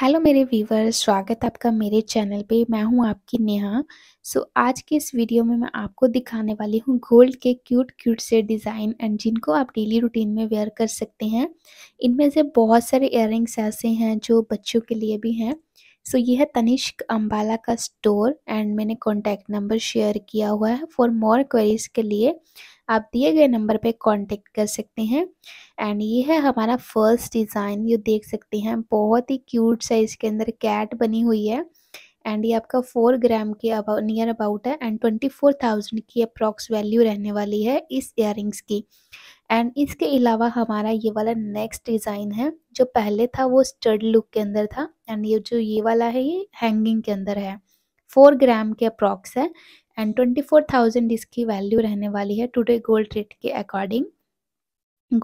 hello मेरे viewers स्वागत आपका मेरे चैनल पे मैं हूँ आपकी नेहा सो so, आज के इस वीडियो में मैं आपको दिखाने वाली हूँ गोल्ड के क्यूट क्यूट से डिज़ाइन एंड जिनको आप डेली रूटीन में वेयर कर सकते हैं इनमें से बहुत सारे इयर ऐसे हैं जो बच्चों के लिए भी हैं सो so, ये है तनिष्क अम्बाला का स्टोर एंड मैंने कॉन्टैक्ट नंबर शेयर किया हुआ है फॉर मोर क्वेरीज के लिए आप दिए गए नंबर पे कांटेक्ट कर सकते हैं एंड ये है हमारा फर्स्ट डिज़ाइन ये देख सकते हैं बहुत ही क्यूट सा इसके अंदर कैट बनी हुई है एंड ये आपका फोर ग्राम के अबाउट नियर अबाउट है एंड ट्वेंटी फोर थाउजेंड की अप्रॉक्स वैल्यू रहने वाली है इस इयर की एंड इसके अलावा हमारा ये वाला नेक्स्ट डिज़ाइन है जो पहले था वो स्टड लुक के अंदर था एंड ये जो ये वाला है ये हैंगिंग के अंदर है फोर ग्राम के अप्रॉक्स है एंड ट्वेंटी फोर थाउजेंड इसकी वैल्यू रहने वाली है टुडे गोल्ड रेट के according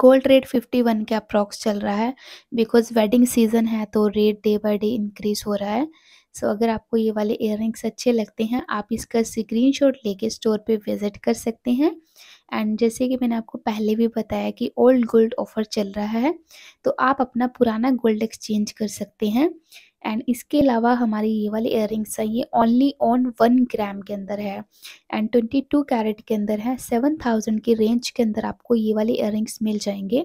gold rate fifty one के अप्रॉक्स चल रहा है बिकॉज वेडिंग सीजन है तो rate day by day increase हो रहा है सो so, अगर आपको ये वाले इयर अच्छे लगते हैं आप इसका स्क्रीन शॉट लेके स्टोर पे विजिट कर सकते हैं एंड जैसे कि मैंने आपको पहले भी बताया कि ओल्ड गोल्ड ऑफ़र चल रहा है तो आप अपना पुराना गोल्ड एक्सचेंज कर सकते हैं एंड इसके अलावा हमारी ये वाली इयर रिंग्स ये ओनली ऑन वन ग्राम के अंदर है एंड ट्वेंटी टू कैरेट के अंदर है सेवन थाउजेंड की रेंज के अंदर आपको ये वाले इयर रिंग्स मिल जाएंगे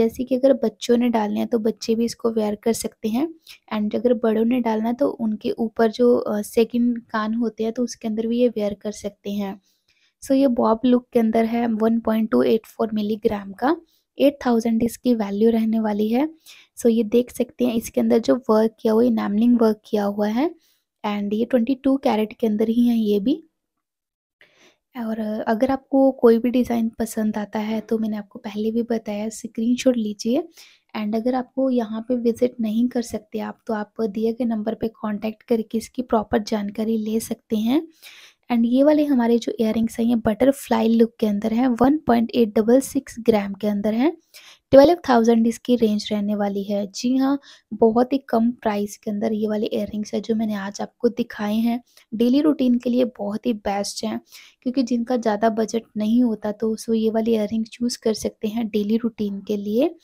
जैसे कि अगर बच्चों ने डालने हैं तो बच्चे भी इसको वेयर कर सकते हैं एंड अगर बड़ों ने डालना है तो उनके ऊपर जो सेकेंड कान होते हैं तो उसके अंदर भी ये वेयर कर सकते हैं सो ये बॉब लुक के अंदर है 1.284 मिलीग्राम का 8000 इसकी वैल्यू रहने वाली है सो ये देख सकते हैं इसके अंदर जो वर्क किया हुआ इनामलिंग वर्क किया हुआ है एंड ये 22 कैरेट के अंदर ही है ये भी और अगर आपको कोई भी डिज़ाइन पसंद आता है तो मैंने आपको पहले भी बताया स्क्रीन लीजिए एंड अगर आपको यहाँ पे विज़िट नहीं कर सकते आप तो आप दिए गए नंबर पे कांटेक्ट करके इसकी प्रॉपर जानकारी ले सकते हैं एंड ये वाले हमारे जो इयर हैं ये बटरफ्लाई लुक के अंदर हैं one point eight double six gram के अंदर हैं ट्वेल्व थाउजेंड इसकी रेंज रहने वाली है जी हाँ बहुत ही कम प्राइस के अंदर ये वाले इयर है जो मैंने आज आपको दिखाए हैं डेली रूटीन के लिए बहुत ही बेस्ट हैं क्योंकि जिनका ज़्यादा बजट नहीं होता तो सो ये वाले इयर चूज़ कर सकते हैं डेली रूटीन के लिए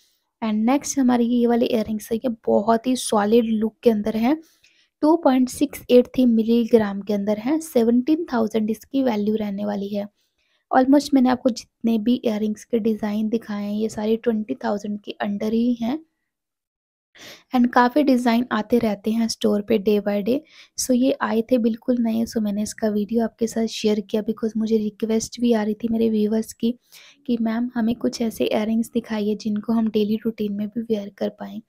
एंड नेक्स्ट हमारे ये वाले इयर है ये बहुत ही सॉलिड लुक के अंदर है 2.683 मिलीग्राम के अंदर है 17,000 इसकी वैल्यू रहने वाली है ऑलमोस्ट मैंने आपको जितने भी इयर के डिज़ाइन दिखाए हैं ये सारे 20,000 के अंडर ही हैं एंड काफ़ी डिज़ाइन आते रहते हैं स्टोर पे डे बाय डे सो ये आए थे बिल्कुल नए सो मैंने इसका वीडियो आपके साथ शेयर किया बिकॉज मुझे रिक्वेस्ट भी आ रही थी मेरे व्यूवर्स की कि मैम हमें कुछ ऐसे इयर दिखाइए जिनको हम डेली रूटीन में भी वेयर कर पाएँ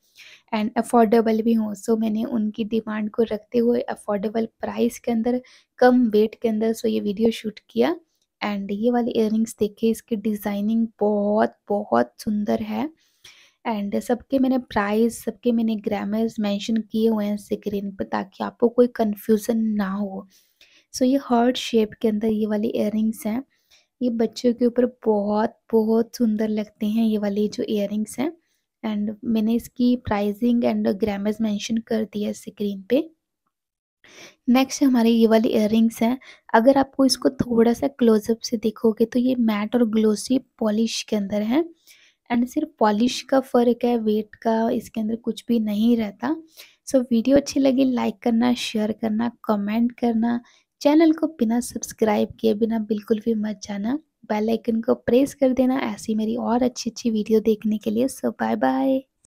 एंड अफोर्डेबल भी हों सो मैंने उनकी डिमांड को रखते हुए अफोर्डेबल प्राइस के अंदर कम वेट के अंदर सो ये वीडियो शूट किया एंड ये वाले एयरिंग्स देखे इसकी डिज़ाइनिंग बहुत बहुत सुंदर है एंड सबके मैंने प्राइस सबके मैंने ग्रामर्स मेंशन किए हुए हैं स्क्रीन पर ताकि आपको कोई कन्फ्यूज़न ना हो सो so, ये हार्ट शेप के अंदर ये वाली इयर हैं ये बच्चों के ऊपर बहुत बहुत सुंदर लगते हैं ये वाली जो इयर हैं एंड मैंने इसकी प्राइसिंग एंड ग्रामर्स मेंशन कर दिया स्क्रीन पे नेक्स्ट हमारे ये वाली इयर हैं अगर आपको इसको थोड़ा सा क्लोजअप से देखोगे तो ये मैट और ग्लोसी पॉलिश के अंदर है एंड सिर्फ पॉलिश का फ़र्क है वेट का इसके अंदर कुछ भी नहीं रहता सो so, वीडियो अच्छी लगी लाइक करना शेयर करना कमेंट करना चैनल को बिना सब्सक्राइब किए बिना बिल्कुल भी मत जाना बेल आइकन को प्रेस कर देना ऐसी मेरी और अच्छी अच्छी वीडियो देखने के लिए सो बाय बाय